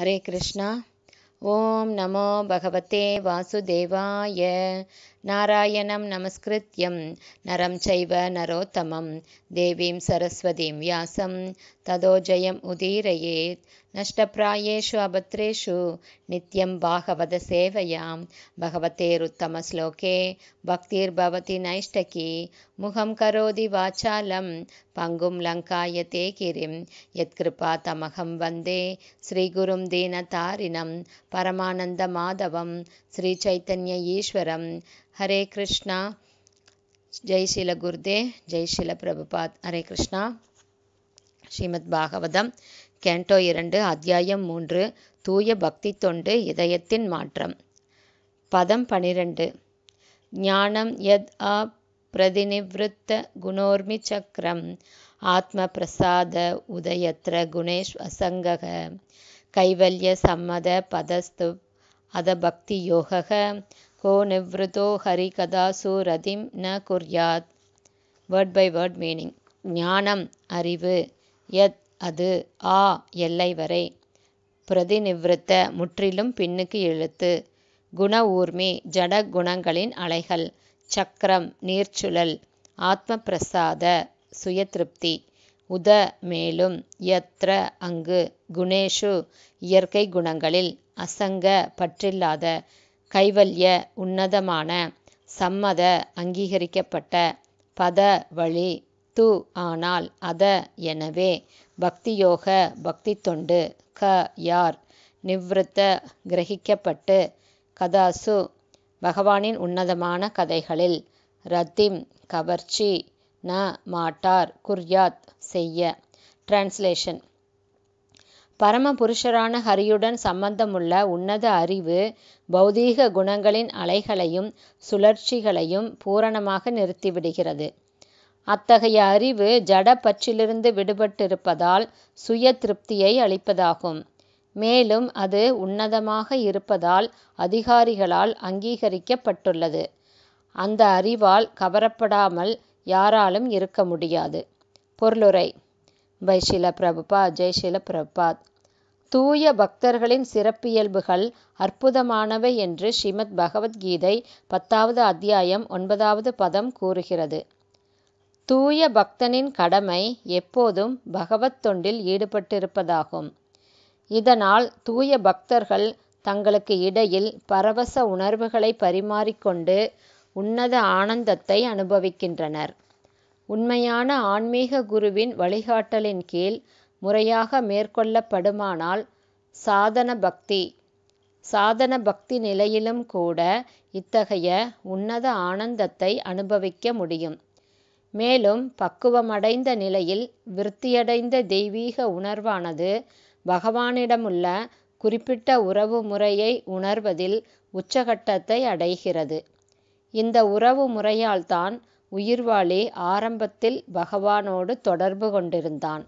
ஹரே கிருஷ்ணா ஓம் நமோ பகவத்தே வாசுதேவாய नारायणं नमस्कृत्यं नरं चैव नरोत्तमं देवीं सरस्वतीं व्यासं जयम् उदीरयेत् नष्टप्रायेषु अभद्रेषु नित्यं भागवतसेवयां भगवतेरुत्तमश्लोके भक्तिर्भवति नैष्टकी मुखं करोति वाचालं पङ्गुं लङ्कायते ते किरिं यत्कृपातमहं वन्दे श्रीगुरुं दीनतारिणं परमानन्दमाधवं ஈஸ்வரம் ஹரே கிருஷ்ணா ஜெய் ಕೃಷ್ಣ ಜೈಶೀಲ ஜெய் ಜೈಶೀಲ பிரபுபாத் ஹரே கிருஷ்ணா ஸ்ரீமத் பாகவதம் கேண்டோ இரண்டு அத்தியாயம் மூன்று தூய பக்தி தொண்டு இதயத்தின் மாற்றம் பதம் பனிரெண்டு ஞானம் யத் ஆ பிரதிநிவத்த குணோர்மி சக்கரம் ஆத்ம பிரசாத உதயத்ர குணேஷ் அசங்கக கைவல்ய சம்மத பதஸ்து அத பக்தி யோகக கோ நிவ்ருதோ ஹரி கதாசு ரதிம் ந குர்யாத் வேர்ட் பை வேர்ட் மீனிங் ஞானம் அறிவு எத் அது ஆ எல்லை வரை பிரதிநிவிருத்த முற்றிலும் பின்னுக்கு இழுத்து குண ஊர்மி ஜட குணங்களின் அலைகள் சக்கரம் நீர்ச்சுழல் ஆத்ம பிரசாத சுய திருப்தி உத மேலும் எத்ர அங்கு குணேஷு இயற்கை குணங்களில் அசங்க பற்றில்லாத கைவல்ய உன்னதமான சம்மத அங்கீகரிக்கப்பட்ட பத வழி து ஆனால் அத எனவே பக்தியோக பக்தி தொண்டு க யார் நிவ்ருத்த கிரகிக்கப்பட்டு கதாசு பகவானின் உன்னதமான கதைகளில் ரத்திம் கவர்ச்சி ந மாட்டார் குர்யாத் செய்ய டிரான்ஸ்லேஷன் பரமபுருஷரான ஹரியுடன் சம்பந்தமுள்ள உன்னத அறிவு பௌதீக குணங்களின் அலைகளையும் சுழற்சிகளையும் பூரணமாக நிறுத்திவிடுகிறது. அத்தகைய அறிவு ஜட பற்றிலிருந்து விடுபட்டிருப்பதால் சுய திருப்தியை அளிப்பதாகும். மேலும் அது உன்னதமாக இருப்பதால் அதிகாரிகளால் அங்கீகரிக்கப்பட்டுள்ளது. அந்த அறிவால் கவரப்படாமல் யாராலும் இருக்க முடியாது. பொருளுரை பை ஷில பிரபுபா ஜெய் ஷில பிரபாத் தூய பக்தர்களின் சிறப்பியல்புகள் அற்புதமானவை என்று ஸ்ரீமத் பகவத்கீதை பத்தாவது அத்தியாயம் ஒன்பதாவது பதம் கூறுகிறது தூய பக்தனின் கடமை எப்போதும் பகவத் தொண்டில் ஈடுபட்டிருப்பதாகும் இதனால் தூய பக்தர்கள் தங்களுக்கு இடையில் பரவச உணர்வுகளை பரிமாறிக்கொண்டு உன்னத ஆனந்தத்தை அனுபவிக்கின்றனர் உண்மையான ஆன்மீக குருவின் வழிகாட்டலின் கீழ் முறையாக மேற்கொள்ளப்படுமானால் சாதன பக்தி சாதன பக்தி நிலையிலும் கூட இத்தகைய உன்னத ஆனந்தத்தை அனுபவிக்க முடியும். மேலும் பக்குவமடைந்த நிலையில் விருத்தியடைந்த தெய்வீக உணர்வானது பகவானிடமுள்ள குறிப்பிட்ட உறவு முறையை உணர்வதில் உச்சகட்டத்தை அடைகிறது. இந்த உறவு முறையால்தான் உயிர்வாழி ஆரம்பத்தில் பகவானோடு தொடர்பு கொண்டிருந்தான்.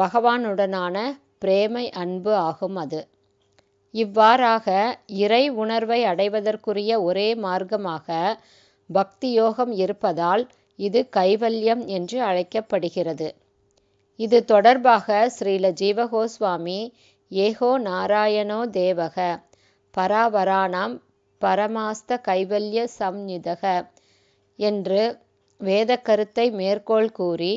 பகவானுடனான பிரேமை அன்பு ஆகும் அது. இவ்வாறாக இறை உணர்வை அடைவதற்குரிய ஒரே மார்க்கமாக பக்தியோகம் இருப்பதால் இது கைவல்யம் என்று அழைக்கப்படுகிறது. இது தொடர்பாக ஸ்ரீல ஜீவகோஸ்வாமி ஏகோ நாராயணோ தேவக பராவராணாம் பரமாஸ்த கைவல்ய சம்யுதக என்று கருத்தை மேற்கோள் கூறி,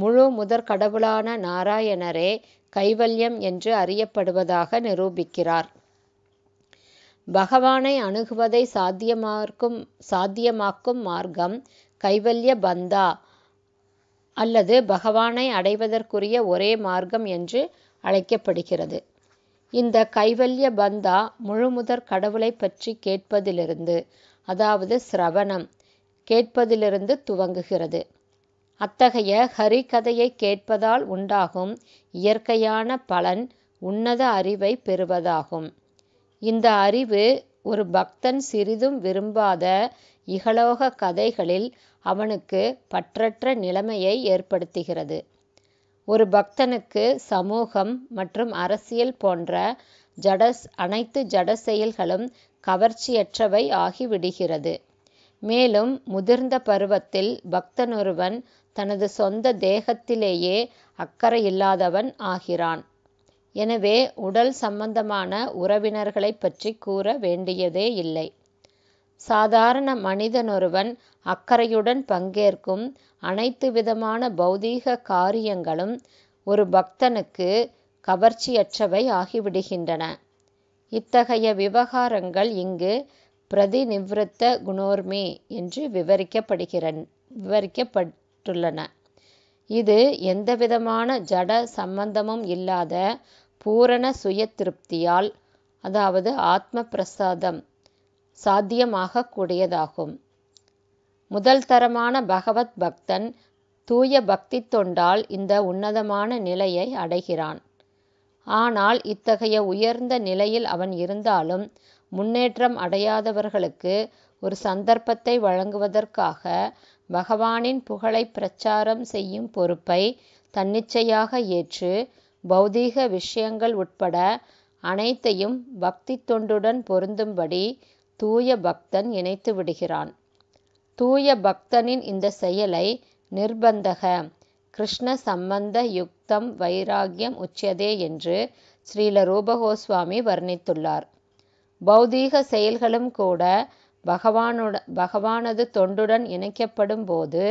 முழு முதற் கடவுளான நாராயணரே கைவல்யம் என்று அறியப்படுவதாக நிரூபிக்கிறார். பகவானை அணுகுவதை சாத்தியமாக்கும் சாத்தியமாக்கும் மார்க்கம் கைவல்ய பந்தா அல்லது பகவானை அடைவதற்குரிய ஒரே மார்க்கம் என்று அழைக்கப்படுகிறது. இந்த கைவல்ய பந்தா முதற் கடவுளை பற்றி கேட்பதிலிருந்து, அதாவது சிரவணம் கேட்பதிலிருந்து துவங்குகிறது அத்தகைய ஹரிகதையை கேட்பதால் உண்டாகும் இயற்கையான பலன் உன்னத அறிவை பெறுவதாகும் இந்த அறிவு ஒரு பக்தன் சிறிதும் விரும்பாத இகலோக கதைகளில் அவனுக்கு பற்றற்ற நிலைமையை ஏற்படுத்துகிறது ஒரு பக்தனுக்கு சமூகம் மற்றும் அரசியல் போன்ற ஜடஸ் அனைத்து ஜட செயல்களும் கவர்ச்சியற்றவை ஆகிவிடுகிறது மேலும் முதிர்ந்த பருவத்தில் பக்தனொருவன் தனது சொந்த தேகத்திலேயே அக்கறையில்லாதவன் ஆகிறான். எனவே உடல் சம்பந்தமான உறவினர்களைப் பற்றி கூற வேண்டியதே இல்லை சாதாரண மனிதனொருவன் அக்கறையுடன் பங்கேற்கும் அனைத்து விதமான பௌதீக காரியங்களும் ஒரு பக்தனுக்கு கவர்ச்சியற்றவை ஆகிவிடுகின்றன. இத்தகைய விவகாரங்கள் இங்கு பிரதிநிவத்த குணோர்மே என்று விவரிக்கப்படுகிறன் விவரிக்கப்பட்டுள்ளன. இது எந்தவிதமான ஜட சம்பந்தமும் இல்லாத பூரண சுய திருப்தியால் அதாவது ஆத்ம பிரசாதம் சாத்தியமாகக் கூடியதாகும். முதல் தரமான பகவத் பக்தன் தூய பக்தி தொண்டால் இந்த உன்னதமான நிலையை அடைகிறான். ஆனால் இத்தகைய உயர்ந்த நிலையில் அவன் இருந்தாலும் முன்னேற்றம் அடையாதவர்களுக்கு ஒரு சந்தர்ப்பத்தை வழங்குவதற்காக பகவானின் புகழைப் பிரச்சாரம் செய்யும் பொறுப்பை தன்னிச்சையாக ஏற்று, பௌதீக விஷயங்கள் உட்பட அனைத்தையும் பக்தி தொண்டுடன் பொருந்தும்படி தூய பக்தன் இணைத்து விடுகிறான் தூய பக்தனின் இந்த செயலை நிர்பந்தக கிருஷ்ண சம்பந்த யுக்தம் வைராகியம் உச்சதே என்று ஸ்ரீல ரூபகோஸ்வாமி வர்ணித்துள்ளார். பௌதீக செயல்களும் கூட பகவானுட பகவானது தொண்டுடன் இணைக்கப்படும் போது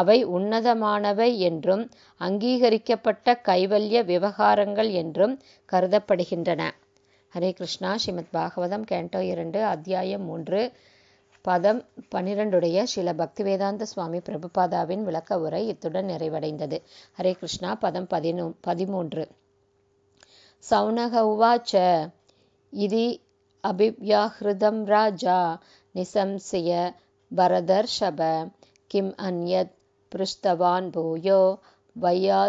அவை உன்னதமானவை என்றும் அங்கீகரிக்கப்பட்ட கைவல்ய விவகாரங்கள் என்றும் கருதப்படுகின்றன. ஹரே கிருஷ்ணா ஸ்ரீமத் பாகவதம் கேண்டோ இரண்டு அத்தியாயம் மூன்று பதம் பனிரெண்டுடைய ஸ்ரீல பக்திவேதாந்த சுவாமி பிரபுபாதாவின் விளக்க உரை இத்துடன் நிறைவடைந்தது. ஹரே கிருஷ்ணா பதம் பதினோ பதிமூன்று சௌனக உவாச்ச இதி ராஜா பரதர்ஷப கிம் निसंशय भरदर्षभ किम् வையா पृष्टवान् வையா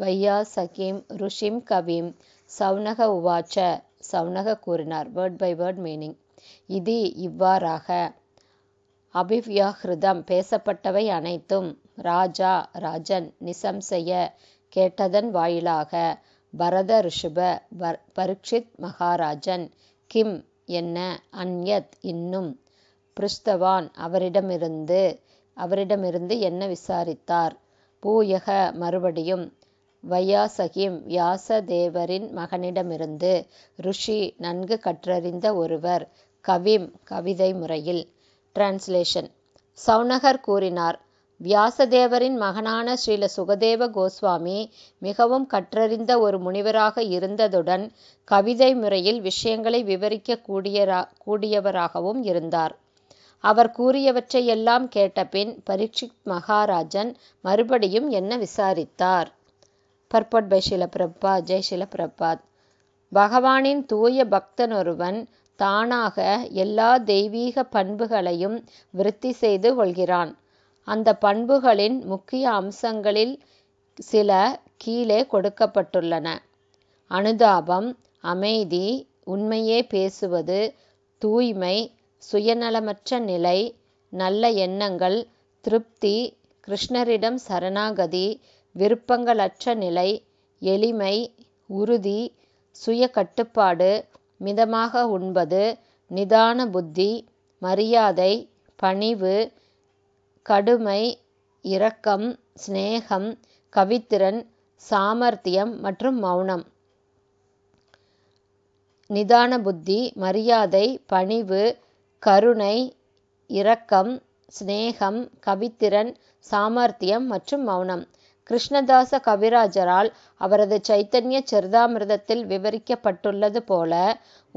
वैयासकीं ருஷிம் கவிம் சவுனக உவாச்ச சவுனக கூறினார் வேர்ட் பை வேர்ட் மீனிங் இது இவ்வாறாக அபிவ்யாஹிருதம் பேசப்பட்டவை அனைத்தும் ராஜா ராஜன் நிசம்செய கேட்டதன் வாயிலாக பரத ரிஷுப பரீட்சித் மகாராஜன் கிம் என்ன அந்யத் இன்னும் பிருஷ்தவான் அவரிடமிருந்து அவரிடமிருந்து என்ன விசாரித்தார் பூயக மறுபடியும் வியாச வியாசதேவரின் மகனிடமிருந்து ருஷி நன்கு கற்றறிந்த ஒருவர் கவிம் கவிதை முறையில் டிரான்ஸ்லேஷன் சவுனகர் கூறினார் வியாசதேவரின் மகனான ஸ்ரீல சுகதேவ கோஸ்வாமி மிகவும் கற்றறிந்த ஒரு முனிவராக இருந்ததுடன் கவிதை முறையில் விஷயங்களை விவரிக்க கூடியரா கூடியவராகவும் இருந்தார். அவர் கூறியவற்றையெல்லாம் கேட்டபின் பரீட்சித் மகாராஜன் மறுபடியும் என்ன விசாரித்தார்? பர்பட் பை ஷில பிரபா ஜெய் ஷில பிரபாத் பகவானின் தூய பக்தனொருவன் தானாக எல்லா தெய்வீக பண்புகளையும் விருத்தி செய்து கொள்கிறான். அந்த பண்புகளின் முக்கிய அம்சங்களில் சில கீழே கொடுக்கப்பட்டுள்ளன. அனுதாபம், அமைதி, உண்மையே பேசுவது, தூய்மை, சுயநலமற்ற நிலை, நல்ல எண்ணங்கள், திருப்தி, கிருஷ்ணரிடம் சரணாகதி, விருப்பங்களற்ற நிலை, எளிமை, உறுதி, சுய கட்டுப்பாடு, மிதமாக உண்பது, நிதான புத்தி, மரியாதை, பணிவு, கடுமை, இரக்கம், சிநேகம், கவித்திறன், சாமர்த்தியம் மற்றும் மௌனம் நிதான புத்தி, மரியாதை, பணிவு, கருணை, இரக்கம், சிநேகம், கவித்திறன், சாமர்த்தியம் மற்றும் மௌனம் கிருஷ்ணதாச கவிராஜரால் அவரது சைத்தன்ய சரிதாமிர்தத்தில் விவரிக்கப்பட்டுள்ளது போல,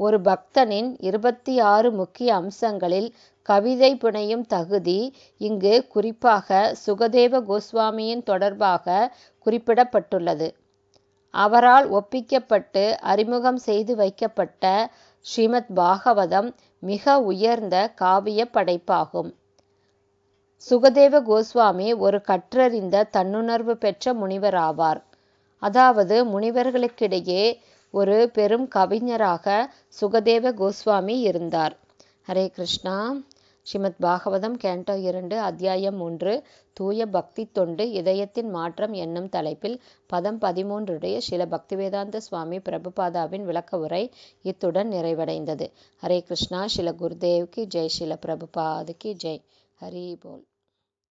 ஒரு பக்தனின் இருபத்தி ஆறு முக்கிய அம்சங்களில் கவிதை புனையும் தகுதி இங்கு குறிப்பாக சுகதேவ கோஸ்வாமியின் தொடர்பாக குறிப்பிடப்பட்டுள்ளது. அவரால் ஒப்பிக்கப்பட்டு அறிமுகம் செய்து வைக்கப்பட்ட ஸ்ரீமத் பாகவதம் மிக உயர்ந்த காவியப் படைப்பாகும். சுகதேவ கோஸ்வாமி ஒரு கற்றறிந்த தன்னுணர்வு பெற்ற முனிவராவார். அதாவது முனிவர்களுக்கிடையே ஒரு பெரும் கவிஞராக சுகதேவ கோஸ்வாமி இருந்தார். ஹரே கிருஷ்ணா ஸ்ரீமத் பாகவதம் கேண்டோ இரண்டு அத்தியாயம் ஒன்று தூய பக்தி தொண்டு இதயத்தின் மாற்றம் என்னும் தலைப்பில் பதம் பதிமூன்றுடைய சில பக்திவேதாந்த சுவாமி பிரபுபாதாவின் விளக்க உரை இத்துடன் நிறைவடைந்தது ஹரே கிருஷ்ணா சில குருதேவ்கி ஜெய் சில பிரபுபாதுக்கு ஜெய் ஹரி போல்